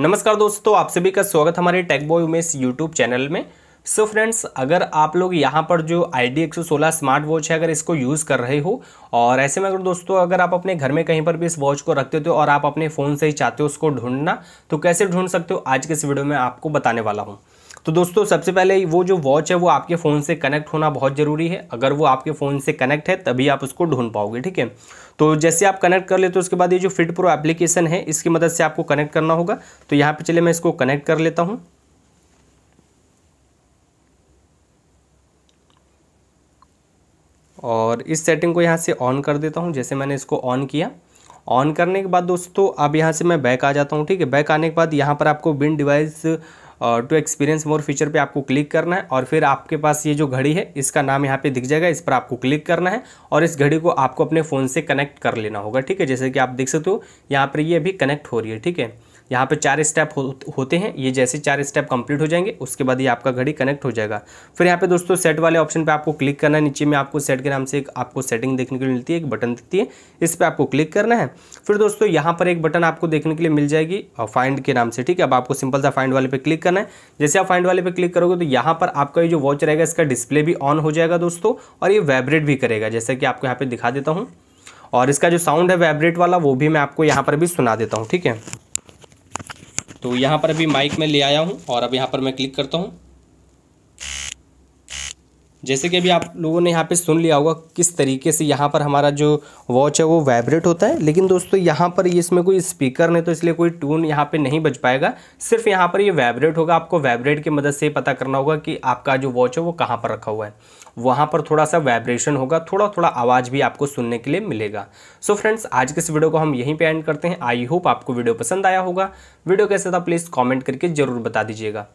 नमस्कार दोस्तों आप सभी का स्वागत हमारे tech boy Umesh YouTube channel में सो so फ्रेंड्स अगर आप लोग यहाँ पर जो आई डी स्मार्ट वॉच है अगर इसको यूज़ कर रहे हो और ऐसे में अगर दोस्तों अगर आप अपने घर में कहीं पर भी इस वॉच को रखते हो और आप अपने फ़ोन से ही चाहते हो उसको ढूंढना तो कैसे ढूंढ सकते हो आज के इस वीडियो में आपको बताने वाला हूँ तो दोस्तों सबसे पहले वो जो वॉच है वो आपके फ़ोन से कनेक्ट होना बहुत ज़रूरी है अगर वो आपके फ़ोन से कनेक्ट है तभी आप उसको ढूंढ पाओगे ठीक है तो जैसे आप कनेक्ट कर लेते हो उसके बाद ये जो फिट प्रो एप्लीकेशन है इसकी मदद से आपको कनेक्ट करना होगा तो यहाँ पर चले मैं इसको कनेक्ट कर लेता हूँ और इस सेटिंग को यहाँ से ऑन कर देता हूँ जैसे मैंने इसको ऑन किया ऑन करने के बाद दोस्तों अब यहाँ से मैं बैक आ जाता हूँ ठीक है बैक आने के बाद यहाँ पर आपको बिन device to experience more feature पे आपको क्लिक करना है और फिर आपके पास ये जो घड़ी है इसका नाम यहाँ पे दिख जाएगा इस पर आपको क्लिक करना है और इस घड़ी को आपको अपने फ़ोन से कनेक्ट कर लेना होगा ठीक है जैसे कि आप देख सकते हो यहाँ पर ये अभी कनेक्ट हो रही है ठीक है यहाँ पे चार स्टेप हो, होते हैं ये जैसे चार स्टेप कंप्लीट हो जाएंगे उसके बाद ये आपका घड़ी कनेक्ट हो जाएगा फिर यहाँ पे दोस्तों सेट वाले ऑप्शन पे आपको क्लिक करना है नीचे में आपको सेट के नाम से एक आपको सेटिंग देखने के लिए मिलती है एक बटन दिखती है इस पर आपको क्लिक करना है फिर दोस्तों यहाँ पर एक बटन आपको देखने के लिए मिल जाएगी फाइंड के नाम से ठीक है अब आपको सिंपल सा फाइंड वाले पर क्लिक करना है जैसे आप फाइंड वाले पर क्लिक करोगे तो यहाँ पर आपका ये जो वॉच रहेगा इसका डिस्प्ले भी ऑन हो जाएगा दोस्तों और ये वाइब्रेट भी करेगा जैसे कि आपको यहाँ पर दिखा देता हूँ और इसका जो साउंड है वाइब्रेट वाला वो भी मैं आपको यहाँ पर भी सुना देता हूँ ठीक है यहाँ पर अभी माइक में ले आया हूँ और अब यहाँ पर मैं क्लिक करता हूँ जैसे कि अभी आप लोगों ने यहाँ पे सुन लिया होगा किस तरीके से यहाँ पर हमारा जो वॉच है वो वाइब्रेट होता है लेकिन दोस्तों यहाँ पर इसमें कोई स्पीकर नहीं तो इसलिए कोई टून यहाँ पे नहीं बज पाएगा सिर्फ यहाँ पर ये यह वाइब्रेट होगा आपको वाइब्रेट की मदद से पता करना होगा कि आपका जो वॉच है वो कहाँ पर रखा हुआ है वहाँ पर थोड़ा सा वाइब्रेशन होगा थोड़ा थोड़ा आवाज़ भी आपको सुनने के लिए मिलेगा सो so फ्रेंड्स आज के इस वीडियो को हम यहीं पे एंड करते हैं आई होप आपको वीडियो पसंद आया होगा वीडियो कैसा था प्लीज़ कमेंट करके ज़रूर बता दीजिएगा